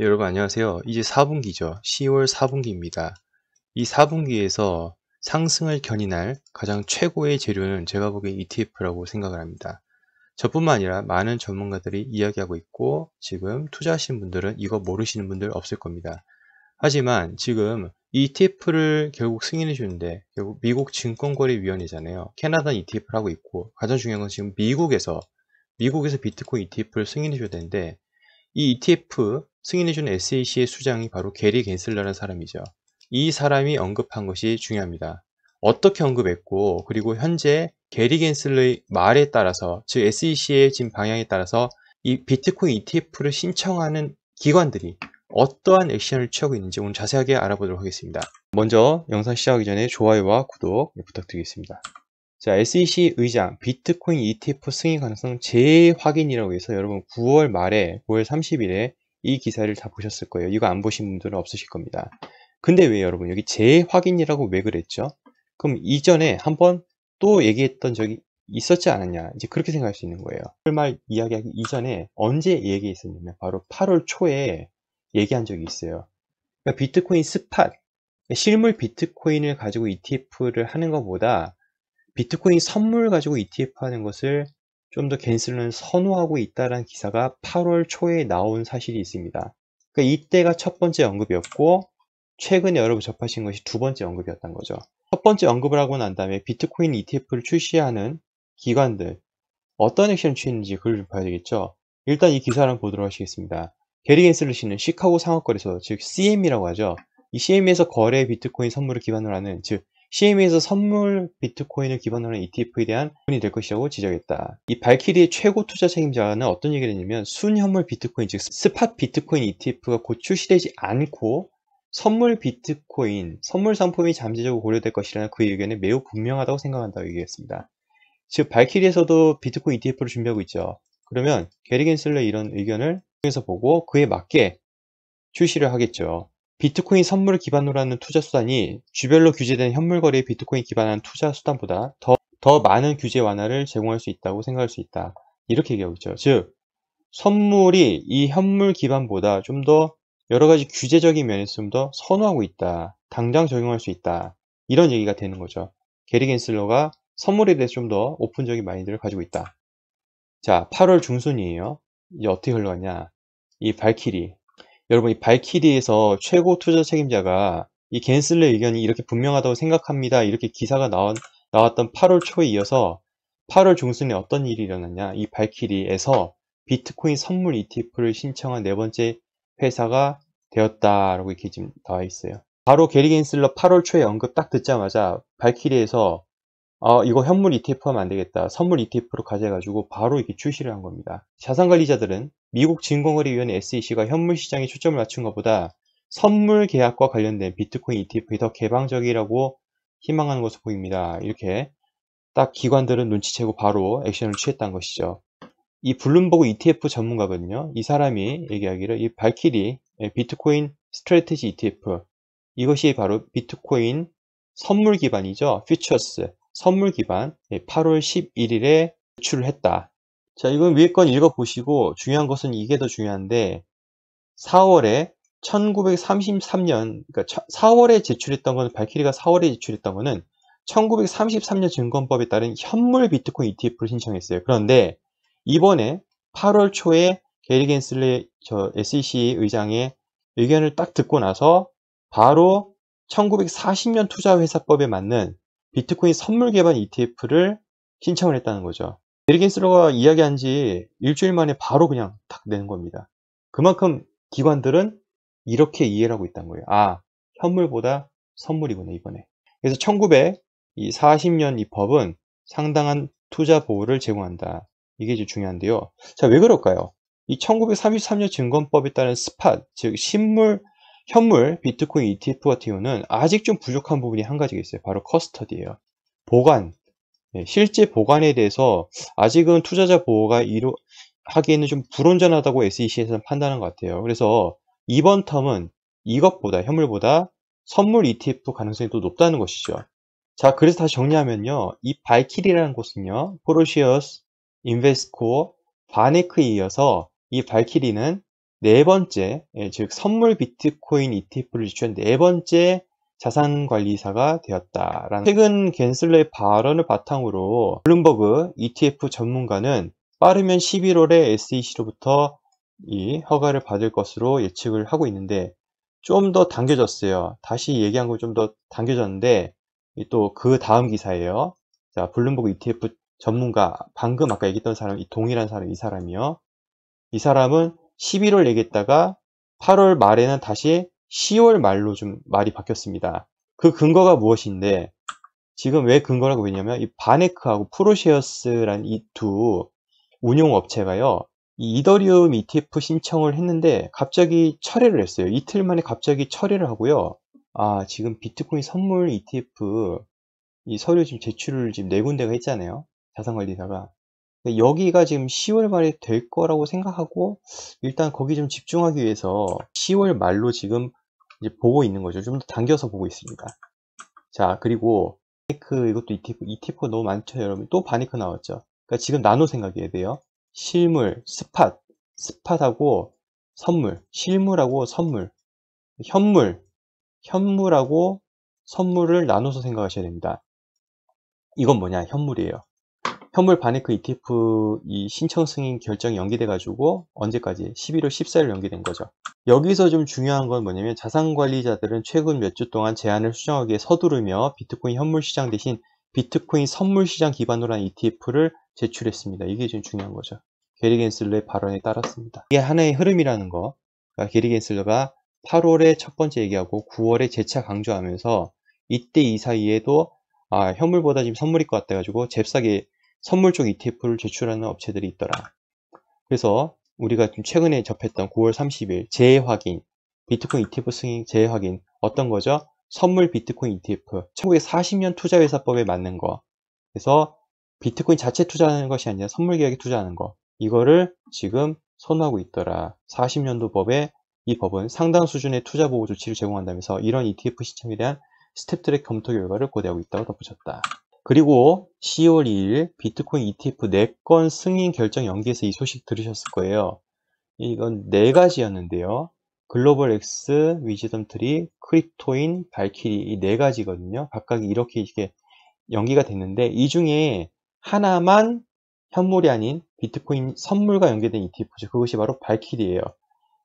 네, 여러분 안녕하세요. 이제 4분기죠. 10월 4분기입니다. 이 4분기에서 상승을 견인할 가장 최고의 재료는 제가 보기엔 ETF라고 생각을 합니다. 저뿐만 아니라 많은 전문가들이 이야기하고 있고 지금 투자하신 분들은 이거 모르시는 분들 없을 겁니다. 하지만 지금 ETF를 결국 승인해 주는데 결국 미국 증권거래위원회잖아요. 캐나다 ETF를 하고 있고 가장 중요한 건 지금 미국에서 미국에서 비트코인 ETF를 승인해 줘야 되는데 이 ETF 승인해준 SEC의 수장이 바로 게리 겐슬러라는 사람이죠. 이 사람이 언급한 것이 중요합니다. 어떻게 언급했고 그리고 현재 게리 겐슬러의 말에 따라서 즉 SEC의 지금 방향에 따라서 이 비트코인 ETF를 신청하는 기관들이 어떠한 액션을 취하고 있는지 오늘 자세하게 알아보도록 하겠습니다. 먼저 영상 시작하기 전에 좋아요와 구독 부탁드리겠습니다. 자, SEC 의장 비트코인 ETF 승인 가능성 재확인이라고 해서 여러분 9월 말에 9월 30일에 이 기사를 다 보셨을 거예요. 이거 안 보신 분들은 없으실 겁니다. 근데 왜 여러분 여기 재확인이라고 왜 그랬죠? 그럼 이전에 한번 또 얘기했던 적이 있었지 않았냐 이제 그렇게 생각할 수 있는 거예요. 9월 말 이야기하기 이전에 언제 얘기했었냐면 바로 8월 초에 얘기한 적이 있어요. 그러니까 비트코인 스팟 실물 비트코인을 가지고 ETF를 하는 것보다 비트코인 선물 가지고 ETF 하는 것을 좀더 갠슬은 선호하고 있다라는 기사가 8월 초에 나온 사실이 있습니다. 그러니까 이때가 첫 번째 언급이었고 최근에 여러분 접하신 것이 두 번째 언급이었던 거죠. 첫 번째 언급을 하고 난 다음에 비트코인 ETF를 출시하는 기관들 어떤 액션을 취했는지 그걸 좀 봐야 되겠죠. 일단 이 기사를 보도록 하시겠습니다. 게리 갠슬러 씨는 시카고 상업거래소 즉 CM이라고 하죠. 이 CM에서 거래 비트코인 선물을 기반으로 하는 즉 CME에서 선물 비트코인을 기반으로 한 e ETF에 대한 부분이 될 것이라고 지적했다. 이 발키리의 최고 투자 책임자는 어떤 얘기를 했냐면 순현물 비트코인 즉 스팟 비트코인 ETF가 곧 출시되지 않고 선물 비트코인, 선물 상품이 잠재적으로 고려될 것이라는 그의견에 매우 분명하다고 생각한다고 얘기했습니다. 즉 발키리에서도 비트코인 ETF를 준비하고 있죠. 그러면 게리 겐슬러 이런 의견을 통해서 보고 그에 맞게 출시를 하겠죠. 비트코인 선물 기반으로 하는 투자 수단이 주별로 규제된 현물 거래의 비트코인 기반한 투자 수단보다 더, 더 많은 규제 완화를 제공할 수 있다고 생각할 수 있다. 이렇게 얘기하고 있죠. 즉, 선물이 이 현물 기반보다 좀 더 여러 가지 규제적인 면에서 좀 더 선호하고 있다. 당장 적용할 수 있다. 이런 얘기가 되는 거죠. 게리 겐슬러가 선물에 대해서 좀 더 오픈적인 마인드를 가지고 있다. 자, 8월 중순이에요. 이제 어떻게 흘러가냐. 이 발키리, 여러분 이 발키리에서 최고 투자 책임자가 이 겐슬의 의견이 이렇게 분명하다고 생각합니다. 이렇게 기사가 나온, 나왔던 8월 초에 이어서 8월 중순에 어떤 일이 일어났냐. 이 발키리에서 비트코인 선물 ETF를 신청한 네 번째 회사가 되었다라고 이렇게 지금 나와 있어요. 바로 게리 겐슬러 8월 초에 언급 딱 듣자마자 발키리에서 아, 이거 현물 ETF 하면 안 되겠다. 선물 ETF로 가져가지고 바로 이렇게 출시를 한 겁니다. 자산관리자들은 미국 증권거래위원회 SEC가 현물 시장에 초점을 맞춘 것보다 선물 계약과 관련된 비트코인 e t f 이더 개방적이라고 희망하는 것으로 보입니다. 이렇게 딱 기관들은 눈치채고 바로 액션을 취했다는 것이죠. 이 블룸버그 ETF 전문가거든요. 이 사람이 얘기하기를 이 발키리 예, 비트코인 스트레티지 ETF 이것이 바로 비트코인 선물 기반이죠. 퓨처스 선물 기반 8월 예, 11일에 제출을 했다. 자, 이건 위에 건 읽어보시고 중요한 것은 이게 더 중요한데 4월에 1933년, 그러니까 4월에 제출했던 거는 발키리가 4월에 제출했던 거는 1933년 증권법에 따른 현물 비트코인 ETF를 신청했어요. 그런데 이번에 8월 초에 게리 겐슬레 저 SEC 의장의 의견을 딱 듣고 나서 바로 1940년 투자회사법에 맞는 비트코인 선물 개발 ETF를 신청을 했다는 거죠. 에르긴스로가 이야기한 지 일주일 만에 바로 그냥 탁 내는 겁니다. 그만큼 기관들은 이렇게 이해를 하고 있다는 거예요. 아, 현물보다 선물이구나, 이번에. 그래서 1940년 이 법은 상당한 투자 보호를 제공한다. 이게 이제 중요한데요. 자, 왜 그럴까요? 이 1933년 증권법에 따른 스팟, 즉, 신물 현물 비트코인 ETF와 TU는 아직 좀 부족한 부분이 한 가지가 있어요. 바로 커스터디예요. 보관, 예, 실제 보관에 대해서 아직은 투자자 보호가 이루, 하기에는 좀 불온전하다고 SEC에서는 판단한 것 같아요. 그래서 이번 텀은 이것보다 현물보다 선물 ETF 가능성이 더 높다는 것이죠. 자, 그래서 다시 정리하면요. 이 발키리라는 곳은요. 포르시어스, 인베스코, 바네크에 이어서 이 발키리는 네 번째, 예, 즉 선물 비트코인 ETF를 유치한 네 번째 자산관리사가 되었다라는 최근 겐슬러의 발언을 바탕으로 블룸버그 ETF 전문가는 빠르면 11월에 SEC로부터 이 허가를 받을 것으로 예측을 하고 있는데 좀 더 당겨졌어요. 다시 얘기한 걸 좀 더 당겨졌는데 또 그 다음 기사예요. 자, 블룸버그 ETF 전문가 방금 아까 얘기했던 사람 이 동일한 사람 이 사람이요. 이 사람은 11월 얘기했다가 8월 말에는 다시 10월 말로 좀 말이 바뀌었습니다. 그 근거가 무엇인데 지금 왜 근거라고 보냐면 이 바네크하고 프로시어스라는 이 두 운용업체가요. 이 이더리움 ETF 신청을 했는데 갑자기 철회를 했어요. 이틀 만에 갑자기 철회를 하고요. 아 지금 비트코인 선물 ETF 이 서류 지금 제출을 지금 네 군데가 했잖아요. 자산관리사가 여기가 지금 10월 말이될 거라고 생각하고 일단 거기 좀 집중하기 위해서 10월 말로 지금 이제 보고 있는 거죠. 좀 더 당겨서 보고 있습니다. 자 그리고 바니크 이것도 ETF, 이티프 너무 많죠 여러분. 또 바니크 나왔죠. 그러니까 지금 나눠 생각해야 돼요. 실물, 스팟, 스팟하고 선물, 실물하고 선물, 현물, 현물하고 선물을 나눠서 생각하셔야 됩니다. 이건 뭐냐? 현물이에요. 현물 바네크 ETF 이 신청 승인 결정 연기돼 가지고 언제까지 11월 14일 연기된 거죠. 여기서 좀 중요한 건 뭐냐면 자산 관리자들은 최근 몇 주 동안 제한을 수정하기에 서두르며 비트코인 현물 시장 대신 비트코인 선물 시장 기반으로 한 ETF를 제출했습니다. 이게 좀 중요한 거죠. 게리 겐슬러의 발언에 따랐습니다. 이게 하나의 흐름이라는 거. 그러니까 게리 겐슬러가 8월에 첫 번째 얘기하고 9월에 재차 강조하면서 이때 이 사이에도 아, 현물보다 지금 선물일 것 같아가지고 잽싸게 선물 쪽 ETF를 제출하는 업체들이 있더라. 그래서 우리가 좀 최근에 접했던 9월 30일 재확인 비트코인 ETF 승인 재확인 어떤 거죠? 선물 비트코인 ETF 1940년 투자회사법에 맞는 거 그래서 비트코인 자체 투자하는 것이 아니라 선물 계약에 투자하는 거 이거를 지금 선호하고 있더라 40년도 법에 이 법은 상당 수준의 투자 보호 조치를 제공한다면서 이런 ETF 시청에 대한 스텝들의 검토 결과를 고대하고 있다고 덧붙였다 그리고 10월 2일 비트코인 ETF 4건 승인 결정 연기에서 이 소식 들으셨을 거예요. 이건 네 가지였는데요. 글로벌 X, 위즈덤 트리, 크립토인, 발키리 이네 가지거든요. 각각 이렇게 이렇게 연기가 됐는데 이 중에 하나만 현물이 아닌 비트코인 선물과 연계된 ETF죠. 그것이 바로 발키리예요.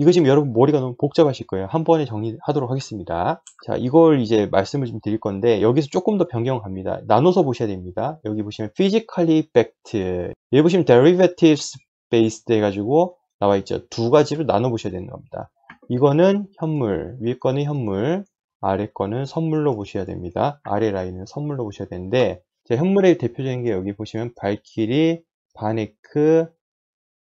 이거 지금 여러분 머리가 너무 복잡하실 거예요. 한 번에 정리하도록 하겠습니다. 자, 이걸 이제 말씀을 좀 드릴 건데 여기서 조금 더 변경합니다. 나눠서 보셔야 됩니다. 여기 보시면 physically backed 여기 보시면 derivatives based 해가지고 나와 있죠. 두 가지로 나눠 보셔야 되는 겁니다. 이거는 현물, 위에 거는 현물, 아래 거는 선물로 보셔야 됩니다. 아래 라인은 선물로 보셔야 되는데 현물의 대표적인 게 여기 보시면 발키리, 바네크,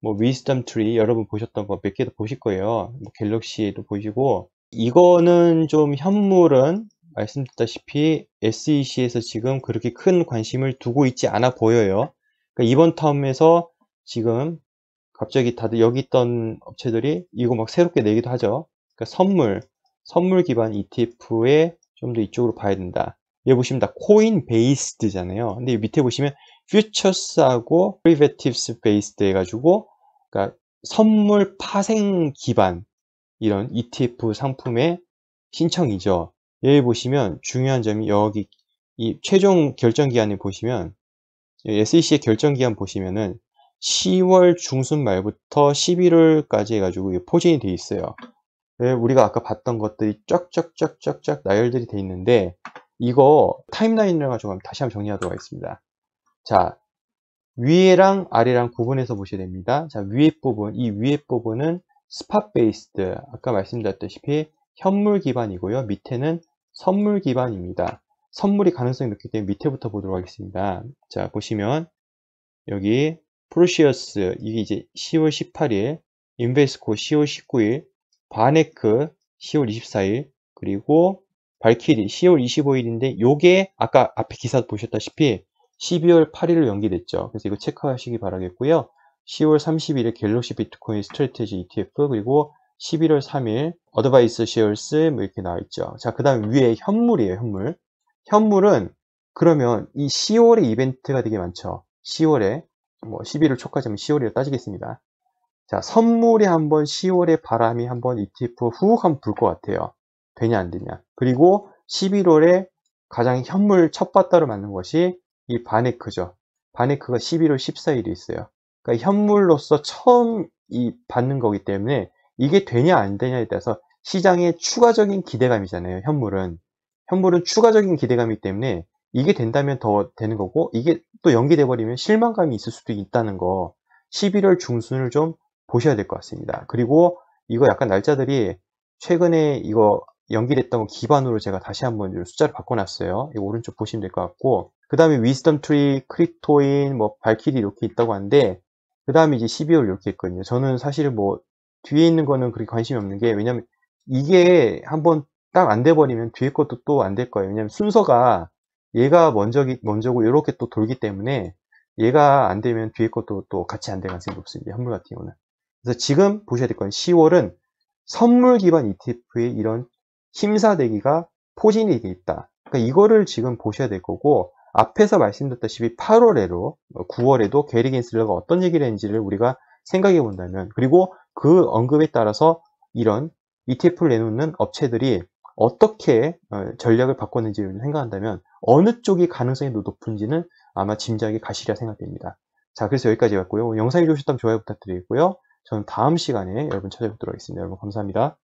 뭐 위스덤 트리 여러분 보셨던 거 몇개 더 보실 거예요. 뭐 갤럭시도 보시고 이거는 좀 현물은 말씀드렸다시피 SEC에서 지금 그렇게 큰 관심을 두고 있지 않아 보여요. 그러니까 이번 텀에서 지금 갑자기 다들 여기 있던 업체들이 이거 막 새롭게 내기도 하죠. 그러니까 선물, 선물 기반 ETF에 좀 더 이쪽으로 봐야 된다. 여기 보시면 다 코인 베이스드잖아요. 근데 밑에 보시면 퓨처스하고프리베티 v a t i v e 해가지고 그러니까 선물 파생 기반 이런 ETF 상품의 신청이죠. 여기 보시면 중요한 점이 여기 이 최종 결정 기한을 보시면 SEC의 결정 기한 보시면은 10월 중순 말부터 11월까지 해가지고 포진이 돼 있어요. 우리가 아까 봤던 것들이 쫙쫙쫙쫙쫙 나열들이 돼 있는데 이거 타임라인을 가지고 다시 한번 정리하도록 하겠습니다. 자, 위에랑 아래랑 구분해서 보셔야 됩니다. 자, 위에 부분, 이 위에 부분은 스팟 베이스드, 아까 말씀드렸다시피 현물 기반이고요. 밑에는 선물 기반입니다. 선물이 가능성이 높기 때문에 밑에부터 보도록 하겠습니다. 자, 보시면 여기 프로시어스, 이게 이제 10월 18일, 인베스코 10월 19일, 바네크 10월 24일, 그리고 발키리 10월 25일인데 요게 아까 앞에 기사 보셨다시피 12월 8일로 연기됐죠. 그래서 이거 체크하시기 바라겠고요. 10월 30일에 갤럭시 비트코인 스트레테지 ETF 그리고 11월 3일 어드바이스 쉐어스 뭐 이렇게 나와 있죠. 자, 그다음 위에 현물이에요, 현물. 현물은 그러면 이 10월에 이벤트가 되게 많죠. 10월에 뭐 11월 초까지면 하 10월이라 따지겠습니다. 자, 선물이 한번 10월에 바람이 한번 ETF 후훅 한번 불 것 같아요. 되냐 안 되냐. 그리고 11월에 가장 현물 첫 바따로 맞는 것이 이 바네크죠. 바네크가 11월 14일이 있어요. 그러니까 현물로서 처음 이 받는 거기 때문에 이게 되냐 안 되냐에 따라서 시장의 추가적인 기대감이잖아요. 현물은 현물은 추가적인 기대감이기 때문에 이게 된다면 더 되는 거고 이게 또 연기돼 버리면 실망감이 있을 수도 있다는 거 11월 중순을 좀 보셔야 될 것 같습니다. 그리고 이거 약간 날짜들이 최근에 이거 연결했던 거 기반으로 제가 다시 한번 숫자를 바꿔놨어요. 오른쪽 보시면 될 것 같고 그 다음에 위스덤 트리, 크립토인, 뭐 발키리 이렇게 있다고 하는데 그 다음에 이제 12월 이렇게 있거든요. 저는 사실 뭐 뒤에 있는 거는 그렇게 관심이 없는 게 왜냐면 이게 한번 딱 안 돼버리면 뒤에 것도 또 안 될 거예요. 왜냐면 순서가 얘가 먼저기, 먼저고 이렇게 또 돌기 때문에 얘가 안 되면 뒤에 것도 또 같이 안될 가능성이 높습니다. 현물 같은 경우는. 그래서 지금 보셔야 될건 10월은 선물 기반 ETF의 이런 심사대기가 포진이 돼 있다. 그러니까 이거를 지금 보셔야 될 거고 앞에서 말씀드렸다시피 8월에로 9월에도 뭐 게리 겐슬러가 어떤 얘기를 했는지를 우리가 생각해 본다면 그리고 그 언급에 따라서 이런 ETF를 내놓는 업체들이 어떻게 어, 전략을 바꿨는지를 생각한다면 어느 쪽이 가능성이 더 높은지는 아마 짐작이 가시리라 생각됩니다. 자 그래서 여기까지 왔고요. 영상이 좋으셨다면 좋아요 부탁드리고요. 저는 다음 시간에 여러분 찾아뵙도록 하겠습니다. 여러분 감사합니다.